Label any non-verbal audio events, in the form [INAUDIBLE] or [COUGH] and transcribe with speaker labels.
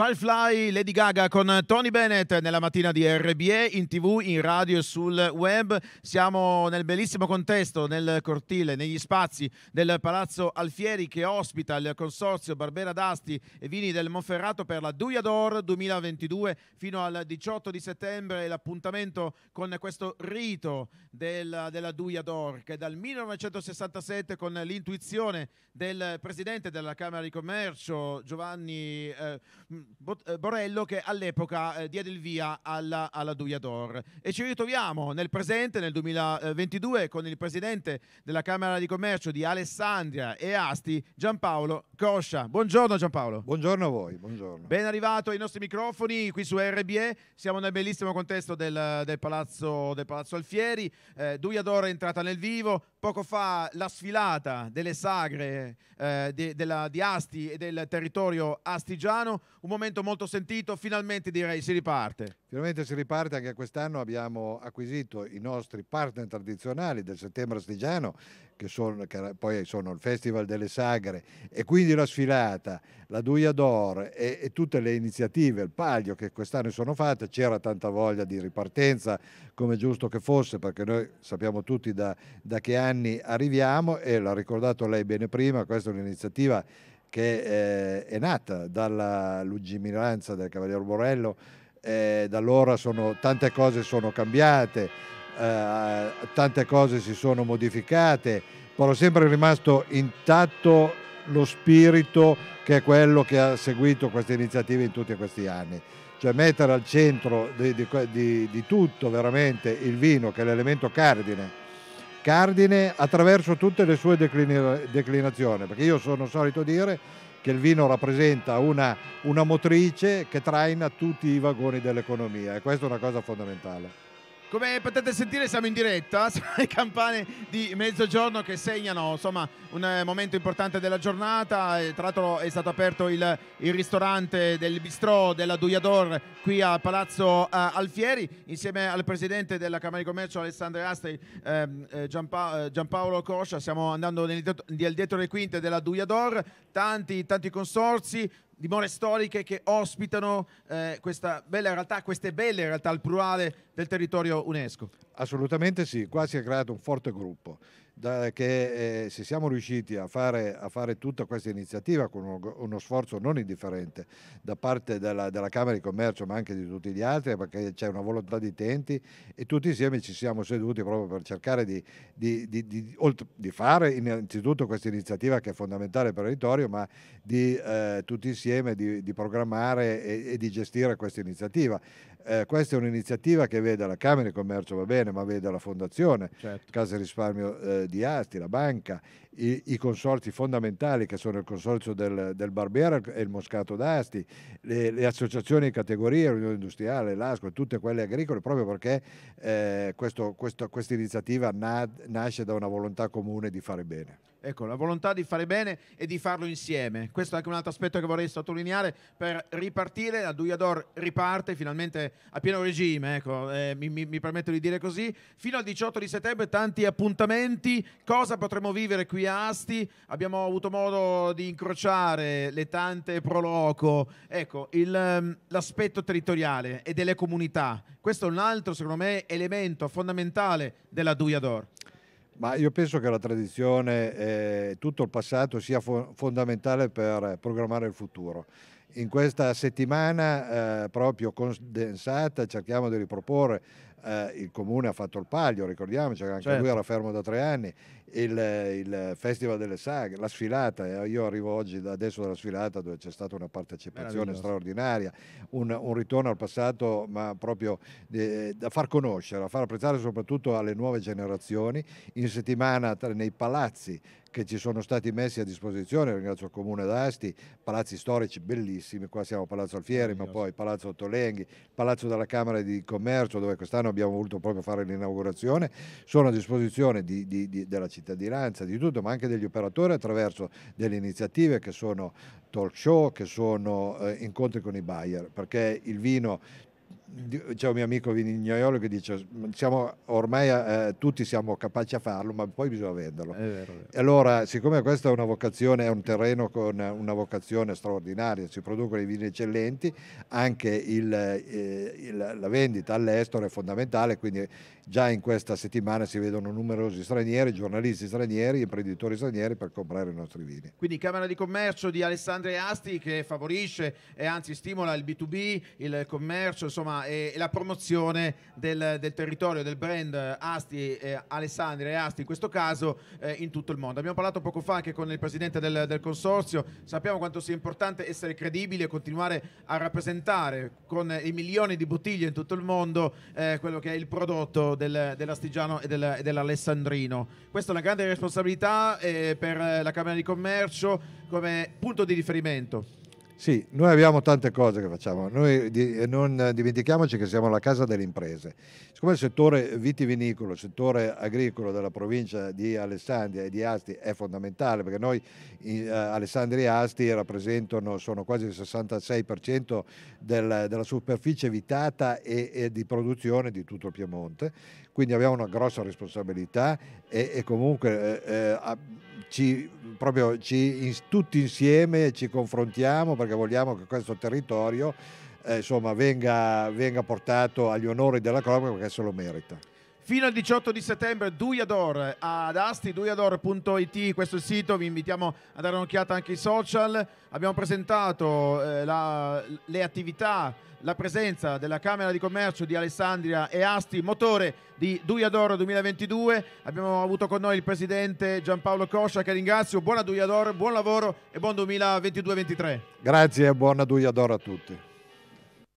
Speaker 1: Firefly, Lady Gaga con Tony Bennett nella mattina di RBE, in tv, in radio e sul web. Siamo nel bellissimo contesto, nel cortile, negli spazi del Palazzo Alfieri che ospita il consorzio Barbera d'Asti e Vini del Monferrato per la Duia d'Or 2022 fino al 18 di settembre. L'appuntamento con questo rito della, della Duia d'Or che dal 1967 con l'intuizione del presidente della Camera di Commercio Giovanni... Eh, Borello eh, che all'epoca eh, diede il via alla, alla Duiador. E ci ritroviamo nel presente, nel 2022, con il presidente della Camera di Commercio di Alessandria e Asti, Giampaolo Coscia. Buongiorno Giampaolo. Buongiorno a voi, buongiorno. Ben arrivato ai nostri microfoni qui su RBE, siamo nel bellissimo contesto del, del, palazzo, del palazzo, Alfieri, eh, Duiador è entrata nel vivo, poco fa la sfilata delle sagre eh, di, della, di Asti e del territorio astigiano, un momento momento molto sentito, finalmente direi si riparte. Finalmente si riparte, anche quest'anno
Speaker 2: abbiamo acquisito i nostri partner tradizionali del settembre astigiano, che, sono, che poi sono il Festival delle Sagre e quindi la sfilata, la Duia d'Or e, e, tutte le iniziative, il Paglio che quest'anno sono fatte, c'era tanta voglia di ripartenza come giusto che fosse perché noi sappiamo tutti da, da che anni arriviamo e l'ha ricordato lei bene prima, questa è un'iniziativa che eh, è nata dalla lungimiranza del Cavaliere Borello, eh, da allora sono, tante cose sono cambiate, eh, tante cose si sono modificate, però sempre è rimasto intatto lo spirito che è quello che ha seguito queste iniziative in tutti questi anni cioè mettere al centro di, di, di, di, tutto veramente il vino che è l'elemento cardine Cardine attraverso tutte le sue declinazioni, perché io sono solito dire che il vino rappresenta una, una motrice che traina tutti i vagoni dell'economia e questa è una cosa fondamentale.
Speaker 1: Come potete sentire siamo in diretta, sono [LAUGHS] le campane di mezzogiorno che segnano insomma, un eh, momento importante della giornata, tra l'altro è stato aperto il, il ristorante del bistrò della Duyador qui a Palazzo eh, Alfieri insieme al presidente della Camera di Commercio Alessandro Astri, ehm, eh, Gianpa eh, Giampaolo Coscia, stiamo andando nel dietro, nel dietro le quinte della Duyador, tanti, tanti consorsi, dimore storiche che ospitano eh, questa bella realtà, queste belle realtà al plurale del territorio UNESCO.
Speaker 2: Assolutamente sì, qua si è creato un forte gruppo da,
Speaker 1: che
Speaker 2: eh, se siamo riusciti a fare, a fare, tutta questa iniziativa con uno, uno sforzo non indifferente da parte della, della, Camera di Commercio ma anche di tutti gli altri perché c'è una volontà di tenti e tutti insieme ci siamo seduti proprio per cercare di, di, di, di fare innanzitutto questa iniziativa che è fondamentale per il territorio ma di eh, tutti insieme di, programmare e, e di gestire questa iniziativa. Eh, questa è un'iniziativa che vede la Camera di Commercio, va bene, ma vede la Fondazione certo. Casa Risparmio eh, di Asti, la banca i, i, consorzi fondamentali che sono il consorzio del, del Barbera e il Moscato d'Asti, le, le associazioni di categoria, l'Unione Industriale, l'ASCO e tutte quelle agricole, proprio perché eh, questa iniziativa na, nasce da una volontà comune di fare bene.
Speaker 1: Ecco, la volontà di fare bene e di farlo insieme. Questo è anche un altro aspetto che vorrei sottolineare per ripartire. La Duyador riparte finalmente a pieno regime, ecco, eh, mi, mi, mi permetto di dire così. Fino al 18 di settembre tanti appuntamenti, cosa potremo vivere qui a Asti, abbiamo avuto modo di incrociare le tante proloco, ecco ehm, l'aspetto territoriale e delle comunità, questo è un altro secondo me elemento fondamentale della Dujador.
Speaker 2: Ma io penso che la tradizione e eh, tutto il passato sia fo fondamentale per programmare il futuro. In questa settimana eh, proprio condensata cerchiamo di riproporre eh, il comune ha fatto il palio, ricordiamoci che anche certo. lui era fermo da tre anni, il, il, Festival delle Sagre, la sfilata, eh, io arrivo oggi adesso dalla sfilata dove c'è stata una partecipazione straordinaria, un, un, ritorno al passato ma proprio eh, da far conoscere, da far apprezzare soprattutto alle nuove generazioni, in settimana nei palazzi che ci sono stati messi a disposizione, ringrazio il Comune d'Asti, palazzi storici bellissimi, qua siamo Palazzo Alfieri, ma poi Palazzo Ottolenghi, Palazzo della Camera di Commercio dove quest'anno quest'anno abbiamo voluto proprio fare l'inaugurazione, sono a disposizione di, di, di, della cittadinanza, di tutto, ma anche degli operatori attraverso delle iniziative che sono talk show, che sono eh, incontri con i buyer, perché il vino c'è un mio amico vinignaiolo che dice siamo, ormai eh, tutti siamo capaci a farlo ma poi bisogna venderlo è vero, è vero. allora siccome questa è una vocazione è un terreno con una vocazione straordinaria si producono i vini eccellenti anche il, eh, il, la vendita all'estero è fondamentale quindi già in questa settimana si vedono numerosi stranieri giornalisti stranieri imprenditori stranieri per comprare i nostri vini
Speaker 1: quindi Camera di Commercio di Alessandria Asti che favorisce e anzi stimola il B2B il commercio insomma e, eh, la promozione del, del, territorio, del brand eh, Asti, eh, Alessandria e Asti in questo caso, eh, in tutto il mondo. Abbiamo parlato poco fa anche con il presidente del, del consorzio, sappiamo quanto sia importante essere credibili e continuare a rappresentare con i milioni di bottiglie in tutto il mondo eh, quello che è il prodotto del, dell'astigiano e, del, e dell'alessandrino. Questa è una grande responsabilità eh, per la Camera di Commercio come punto di riferimento
Speaker 2: sì, noi abbiamo tante cose che facciamo, noi di, eh, non dimentichiamoci che siamo la casa delle imprese. Siccome il settore vitivinicolo, il settore agricolo della provincia di Alessandria e di Asti è fondamentale perché noi eh, Alessandria e Asti rappresentano, sono quasi il 66% del, della superficie vitata e, e, di produzione di tutto il Piemonte, quindi abbiamo una grossa responsabilità e, e comunque... Eh, eh, ci, proprio ci, in, tutti insieme ci confrontiamo perché vogliamo che questo territorio eh, insomma, venga, venga portato agli onori della cronaca perché se lo merita
Speaker 1: fino al 18 di settembre Duyador ad Asti, duyador.it, questo è il sito, vi invitiamo a dare un'occhiata anche ai social. Abbiamo presentato eh, la, le attività, la presenza della Camera di Commercio di Alessandria e Asti, motore di Duyador 2022. Abbiamo avuto con noi il presidente Giampaolo Coscia che ringrazio. Buona Duyador, buon lavoro e buon 2022-23.
Speaker 2: Grazie e buona Duyador a tutti.